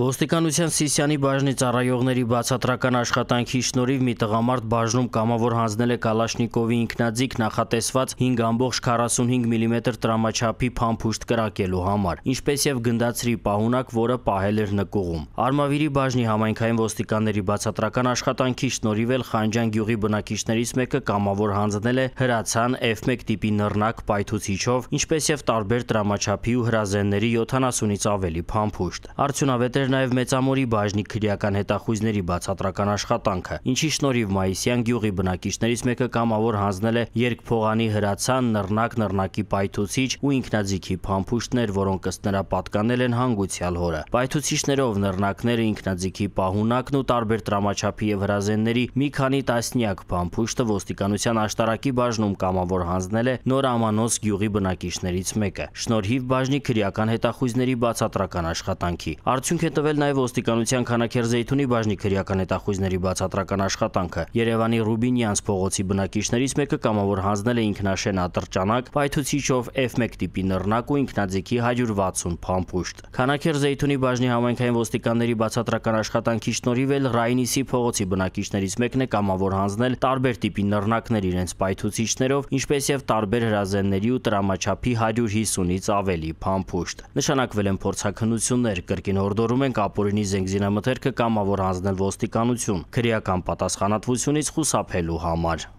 Ոստիկանության Սիսյանի բաժնի ծառայողների բացատրական աշխատանքի շնորհիվ մի տղամարդ բաժնում կամավոր հանձնել է Կալաշնիկովի ինքնաձիգ նախատեսված 5.45 մմ տրամաչափի փամփուշտ կրակելու համար, ինչպես եւ գնդացրի պահունակ, որը պահել էր նկուղում։ Արմավիրի բաժնի համայնքային ոստիկանների բացատրական աշխատանքի շնորհիվ էլ Խանջան գյուղի բնակիչներից մեկը կամավոր հանձնել է հրացան F1 տիպի նռնակ պայթուցիչով, ինչպես եւ տարբեր տրամաչափի ու հրազենների 70-ից ավելի փամփուշտ։ Արդյունավետ էր նաև Մեծամորի բաժնի քրեական հետախույզների բացատրական աշխատանքը, ինչի շնորհիվ Մայիսյան գյուղի բնակիչներից մեկը կամավոր հանձնել է երկփողանի հրացան, նռնակ, նռնակի պայթուցիչ ու ինքնաձիգի փամփուշտներ, որոնք ըստ նրա պատկանել են հանգուցյալ հորը։ Պայթուցիչներով նռնակները ինքնաձիգի պահունակն ու տարբեր տրամաչափի եւ հրազենների մի քանի տասնյակ փամփուշտը ոստիկանության աշտարակի բաժնում կամավոր հանձնել է նոր ամանոց գյուղի բնակիչներից մեկը։ Շնորհիվ բաժնի քրեական հետախույզների բացատրական աշխատանքի։ Արդյունք է տվել նաև ոստիկանության քանաքեր զեյթունի բաժնի քրեական հետախույզների բացատրական աշխատանքը։ Երևանի Ռուբինյանց փողոցի բնակիչներից մեկը կամավոր հանձնել է ինքնաշեն ատրճանակ, պայթուցիչով F1 տիպի նռնակ ու ինքնաձիգի 160 փամփուշտ։ Քանաքեր զեյթունի բաժնի համայնքային ոստիկանների բացատրական աշխատանքի շնորհիվ էլ Ռայնիսի փողոցի բնակիչներից մեկն է կամավոր հանձնել տարբեր տիպի նռնակներ իրենց պայթուցիչներով, ինչպես եւ տարբեր հրազենների ու տրամաչափի 150-ից ավելի փամփուշտ։ Նշանակվել են փորձակնություններ, կրկին հորդորում ստանում ենք ապօրինի զենգզինամթերքը կամ ավոր հանձնել ոստիկանություն, քրեական պատասխանատվությունից խուսափելու համար։